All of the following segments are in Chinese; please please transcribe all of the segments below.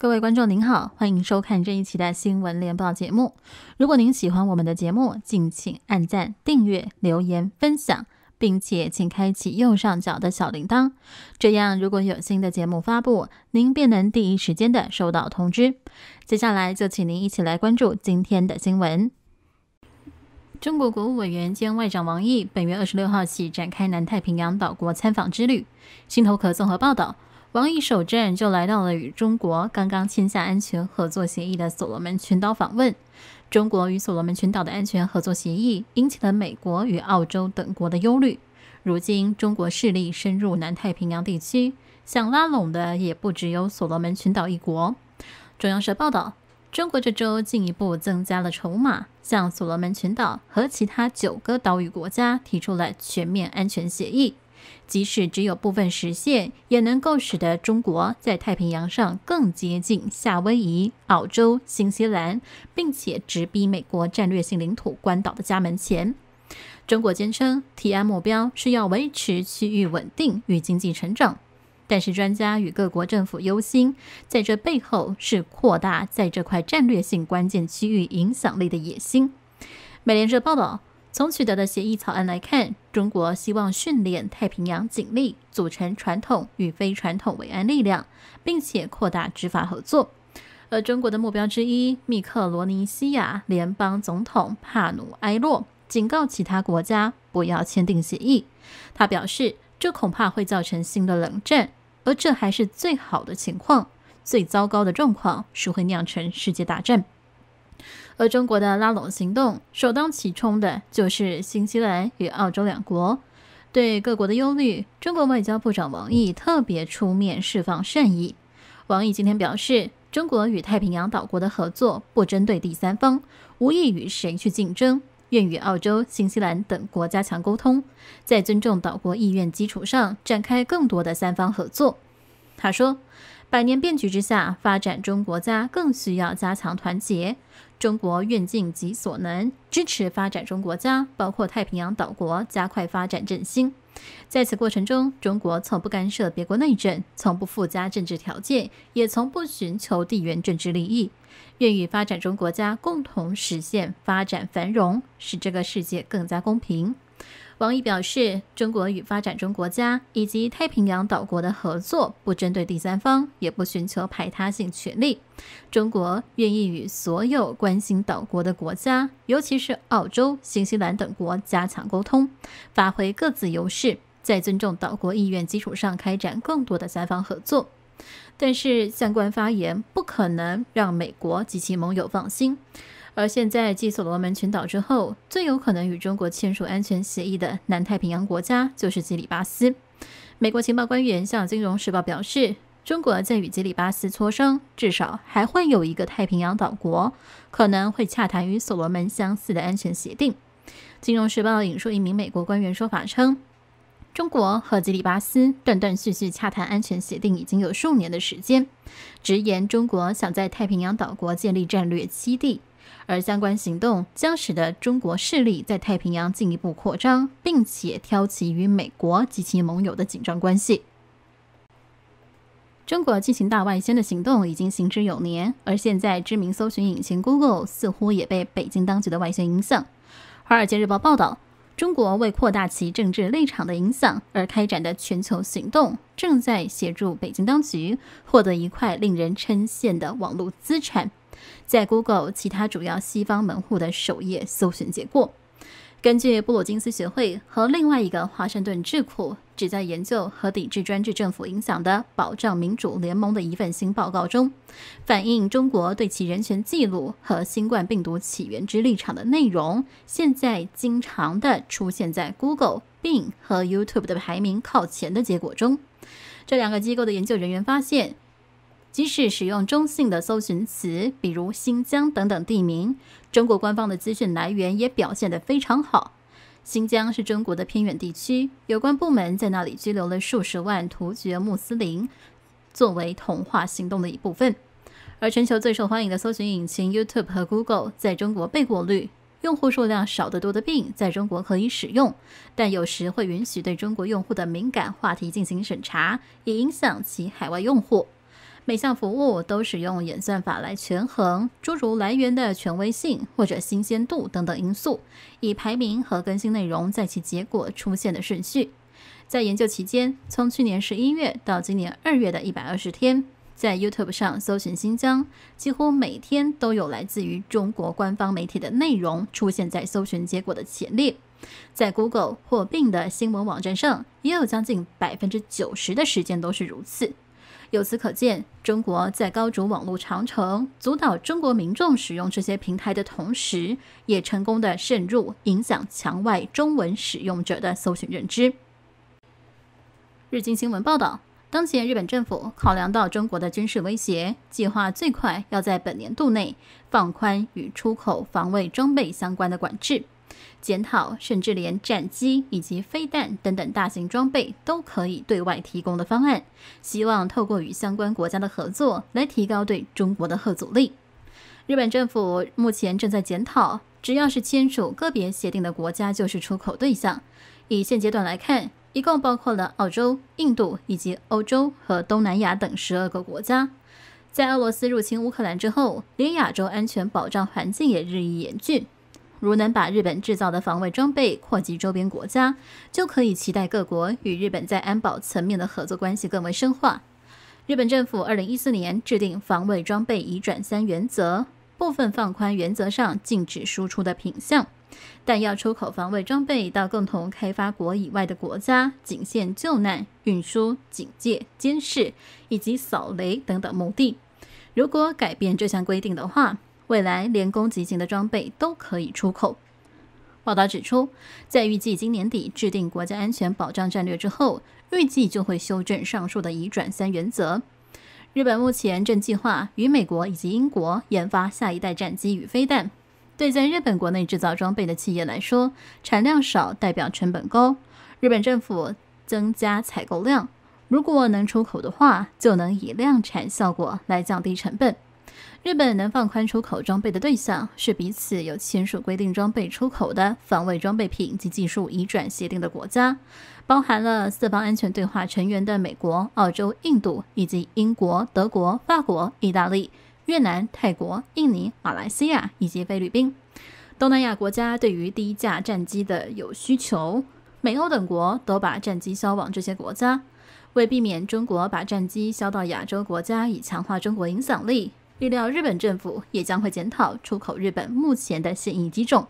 各位观众您好，欢迎收看这一期的新闻联播节目。如果您喜欢我们的节目，敬请按赞、订阅、留言、分享，并且请开启右上角的小铃铛，这样如果有新的节目发布，您便能第一时间的收到通知。接下来就请您一起来关注今天的新闻。中国国务委员兼外长王毅本月二十六号起展开南太平洋岛国参访之旅。新头壳综合报道。王毅首战就来到了与中国刚刚签下安全合作协议的所罗门群岛访问。中国与所罗门群岛的安全合作协议引起了美国与澳洲等国的忧虑。如今，中国势力深入南太平洋地区，想拉拢的也不只有所罗门群岛一国。中央社报道，中国这周进一步增加了筹码，向所罗门群岛和其他九个岛屿国家提出了全面安全协议。即使只有部分实现，也能够使得中国在太平洋上更接近夏威夷、澳洲、新西兰，并且直逼美国战略性领土关岛的家门前。中国坚称提案目标是要维持区域稳定与经济成长，但是专家与各国政府忧心，在这背后是扩大在这块战略性关键区域影响力的野心。美联社报道。从取得的协议草案来看，中国希望训练太平洋警力，组成传统与非传统维安力量，并且扩大执法合作。而中国的目标之一，密克罗尼西亚联邦总统帕努埃洛警告其他国家不要签订协议。他表示，这恐怕会造成新的冷战，而这还是最好的情况。最糟糕的状况是会酿成世界大战。而中国的拉拢行动首当其冲的就是新西兰与澳洲两国。对各国的忧虑，中国外交部长王毅特别出面释放善意。王毅今天表示，中国与太平洋岛国的合作不针对第三方，无意与谁去竞争，愿与澳洲、新西兰等国加强沟通，在尊重岛国意愿基础上展开更多的三方合作。他说。百年变局之下，发展中国家更需要加强团结。中国愿尽己所能支持发展中国家，包括太平洋岛国加快发展振兴。在此过程中，中国从不干涉别国内政，从不附加政治条件，也从不寻求地缘政治利益，愿与发展中国家共同实现发展繁荣，使这个世界更加公平。王毅表示，中国与发展中国家以及太平洋岛国的合作不针对第三方，也不寻求排他性权利。中国愿意与所有关心岛国的国家，尤其是澳洲、新西兰等国加强沟通，发挥各自优势，在尊重岛国意愿基础上开展更多的三方合作。但是，相关发言不可能让美国及其盟友放心。而现在，继所罗门群岛之后，最有可能与中国签署安全协议的南太平洋国家就是基里巴斯。美国情报官员向《金融时报》表示，中国在与基里巴斯磋商，至少还会有一个太平洋岛国可能会洽谈与所罗门相似的安全协定。《金融时报》引述一名美国官员说法称，中国和基里巴斯断断续续洽谈安全协定已经有数年的时间，直言中国想在太平洋岛国建立战略基地。而相关行动将使得中国势力在太平洋进一步扩张，并且挑起与美国及其盟友的紧张关系。中国进行大外宣的行动已经行之有年，而现在知名搜寻引擎 Google 似乎也被北京当局的外宣影响。《华尔街日报》报道，中国为扩大其政治立场的影响而开展的全球行动，正在协助北京当局获得一块令人称羡的网络资产。在 Google 其他主要西方门户的首页搜寻结果，根据布鲁金斯学会和另外一个华盛顿智库旨在研究和抵制专制政府影响的保障民主联盟的一份新报告中，反映中国对其人权记录和新冠病毒起源之立场的内容，现在经常的出现在 Google、Bing 和 YouTube 的排名靠前的结果中。这两个机构的研究人员发现。即使使用中性的搜寻词，比如新疆等等地名，中国官方的资讯来源也表现得非常好。新疆是中国的偏远地区，有关部门在那里拘留了数十万突厥穆斯林，作为同化行动的一部分。而全球最受欢迎的搜寻引擎 YouTube 和 Google 在中国被过滤，用户数量少得多的病在中国可以使用，但有时会允许对中国用户的敏感话题进行审查，也影响其海外用户。每项服务都使用演算法来权衡诸如来源的权威性或者新鲜度等等因素，以排名和更新内容在其结果出现的顺序。在研究期间，从去年十一月到今年二月的一百二十天，在 YouTube 上搜寻新疆，几乎每天都有来自于中国官方媒体的内容出现在搜寻结果的前列。在 Google 或 Bing 的新闻网站上，也有将近百分之九十的时间都是如此。由此可见，中国在高筑网络长城，阻挡中国民众使用这些平台的同时，也成功的渗入、影响墙外中文使用者的搜寻认知。日经新闻报道，当前日本政府考量到中国的军事威胁，计划最快要在本年度内放宽与出口防卫装备相关的管制。检讨，甚至连战机以及飞弹等等大型装备都可以对外提供的方案，希望透过与相关国家的合作来提高对中国的核阻力。日本政府目前正在检讨，只要是签署个别协定的国家就是出口对象。以现阶段来看，一共包括了澳洲、印度以及欧洲和东南亚等十二个国家。在俄罗斯入侵乌克兰之后，连亚洲安全保障环境也日益严峻。如能把日本制造的防卫装备扩及周边国家，就可以期待各国与日本在安保层面的合作关系更为深化。日本政府二零一四年制定防卫装备移转三原则，部分放宽原则上禁止输出的品项，但要出口防卫装备到共同开发国以外的国家，仅限救难、运输、警戒、监视以及扫雷等等目的。如果改变这项规定的话，未来连攻击型的装备都可以出口。报道指出，在预计今年底制定国家安全保障战略之后，预计就会修正上述的移转三原则。日本目前正计划与美国以及英国研发下一代战机与飞弹。对在日本国内制造装备的企业来说，产量少代表成本高。日本政府增加采购量，如果能出口的话，就能以量产效果来降低成本。日本能放宽出口装备的对象是彼此有签署规定装备出口的防卫装备品及技术移转协定的国家，包含了四方安全对话成员的美国、澳洲、印度以及英国、德国、法国、意大利、越南、泰国、印尼、马来西亚以及菲律宾。东南亚国家对于第一架战机的有需求，美欧等国都把战机销往这些国家，为避免中国把战机销到亚洲国家以强化中国影响力。预料日本政府也将会检讨出口日本目前的现役机种。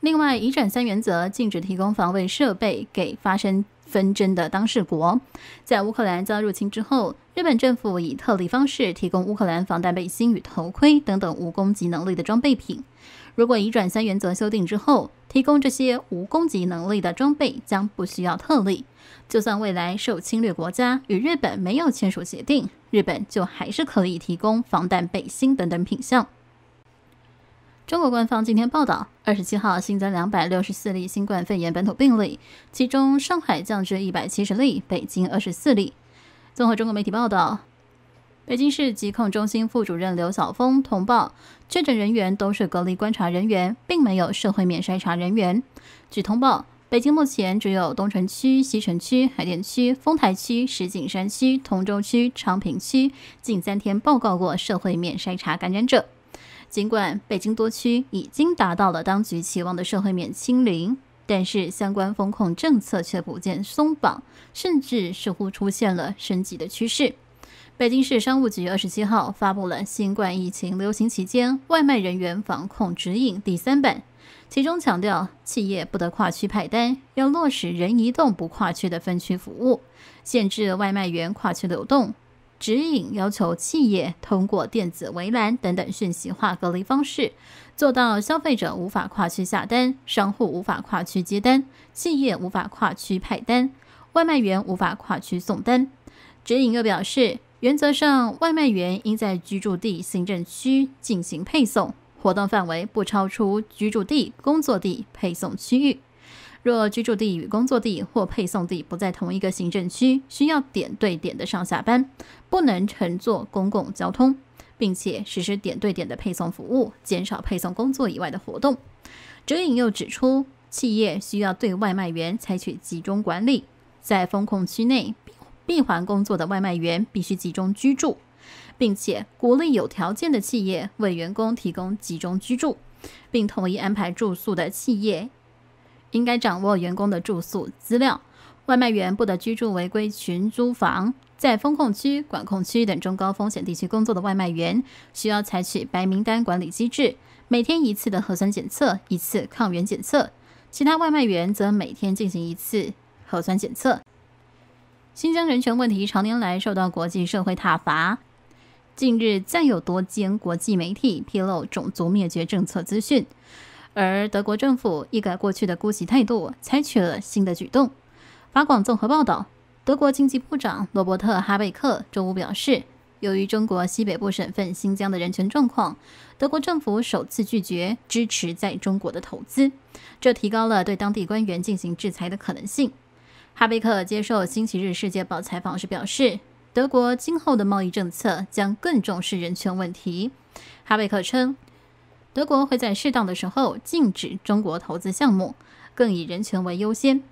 另外，以“斩三原则”禁止提供防卫设备给发生纷争的当事国。在乌克兰遭入侵之后，日本政府以特例方式提供乌克兰防弹背心与头盔等等无攻击能力的装备品。如果以转三原则修订之后，提供这些无攻击能力的装备将不需要特例。就算未来受侵略国家与日本没有签署协定，日本就还是可以提供防弹背心等等品项。中国官方今天报道，二十七号新增两百六十四例新冠肺炎本土病例，其中上海降至一百七十例，北京二十四例。综合中国媒体报道。北京市疾控中心副主任刘晓峰通报，确诊人员都是隔离观察人员，并没有社会面筛查人员。据通报，北京目前只有东城区、西城区、海淀区、丰台区、石景山区、通州区、昌平区近三天报告过社会面筛查感染者。尽管北京多区已经达到了当局期望的社会面清零，但是相关风控政策却不见松绑，甚至似乎出现了升级的趋势。北京市商务局二十七号发布了《新冠疫情流行期间外卖人员防控指引》第三版，其中强调，企业不得跨区派单，要落实人移动不跨区的分区服务，限制外卖员跨区流动。指引要求企业通过电子围栏等等信息化隔离方式，做到消费者无法跨区下单，商户无法跨区接单，企业无法跨区派单，外卖员无法跨区送单。指引又表示。原则上，外卖员应在居住地行政区进行配送，活动范围不超出居住地、工作地配送区域。若居住地与工作地或配送地不在同一个行政区，需要点对点的上下班，不能乘坐公共交通，并且实施点对点的配送服务，减少配送工作以外的活动。哲颖又指出，企业需要对外卖员采取集中管理，在封控区内。闭环工作的外卖员必须集中居住，并且鼓励有条件的企业为员工提供集中居住，并统一安排住宿的企业，应该掌握员工的住宿资料。外卖员不得居住违规群租房。在风控区、管控区等中高风险地区工作的外卖员，需要采取白名单管理机制，每天一次的核酸检测，一次抗原检测；其他外卖员则每天进行一次核酸检测。新疆人权问题常年来受到国际社会挞伐，近日再有多间国际媒体披露种族灭绝政策资讯，而德国政府一改过去的姑息态度，采取了新的举动。法广综合报道，德国经济部长罗伯特哈贝克周五表示，由于中国西北部省份新疆的人权状况，德国政府首次拒绝支持在中国的投资，这提高了对当地官员进行制裁的可能性。哈贝克接受《星期日世界报》采访时表示，德国今后的贸易政策将更重视人权问题。哈贝克称，德国会在适当的时候禁止中国投资项目，更以人权为优先。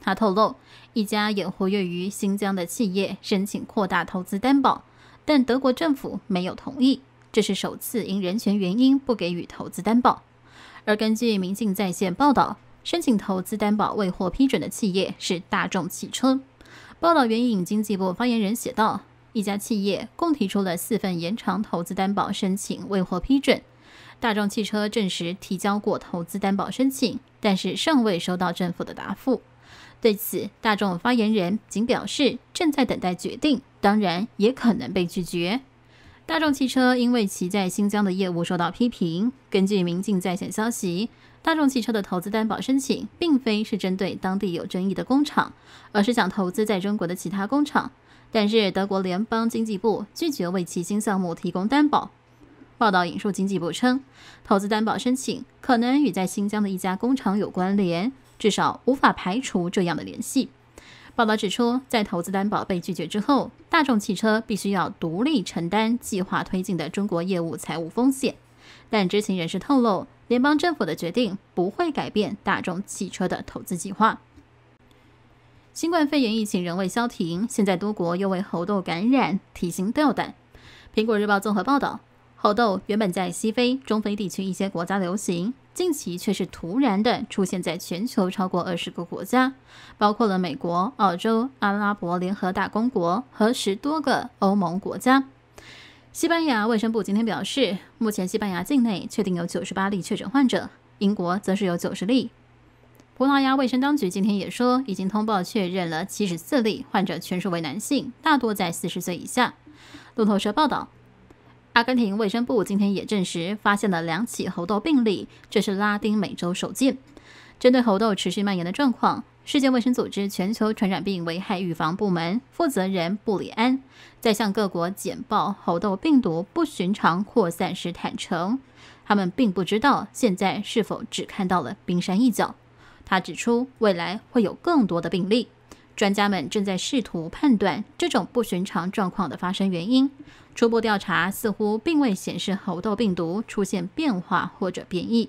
他透露，一家也活跃于新疆的企业申请扩大投资担保，但德国政府没有同意，这是首次因人权原因不给予投资担保。而根据《民进在线》报道。申请投资担保未获批准的企业是大众汽车。报道援引经济部发言人写道，一家企业共提出了四份延长投资担保申请，未获批准。大众汽车证实提交过投资担保申请，但是尚未收到政府的答复。对此，大众发言人仅表示正在等待决定，当然也可能被拒绝。大众汽车因为其在新疆的业务受到批评。根据《民进在线》消息。大众汽车的投资担保申请并非是针对当地有争议的工厂，而是想投资在中国的其他工厂。但是德国联邦经济部拒绝为其新项目提供担保。报道引述经济部称，投资担保申请可能与在新疆的一家工厂有关联，至少无法排除这样的联系。报道指出，在投资担保被拒绝之后，大众汽车必须要独立承担计划推进的中国业务财务风险。但知情人士透露。联邦政府的决定不会改变大众汽车的投资计划。新冠肺炎疫情仍未消停，现在多国又为猴痘感染提心吊胆。苹果日报综合报道，猴痘原本在西非、中非地区一些国家流行，近期却是突然的出现在全球超过二十个国家，包括了美国、澳洲、阿拉伯联合大公国和十多个欧盟国家。西班牙卫生部今天表示，目前西班牙境内确定有九十八例确诊患者，英国则是有九十例。葡萄牙卫生当局今天也说，已经通报确认了七十四例患者，全数为男性，大多在四十岁以下。路透社报道，阿根廷卫生部今天也证实发现了两起猴痘病例，这是拉丁美洲首见。针对猴痘持续蔓延的状况。世界卫生组织全球传染病危害预防部门负责人布里安在向各国简报猴痘病毒不寻常扩散时坦诚，他们并不知道现在是否只看到了冰山一角。他指出，未来会有更多的病例。专家们正在试图判断这种不寻常状况的发生原因。初步调查似乎并未显示猴痘病毒出现变化或者变异。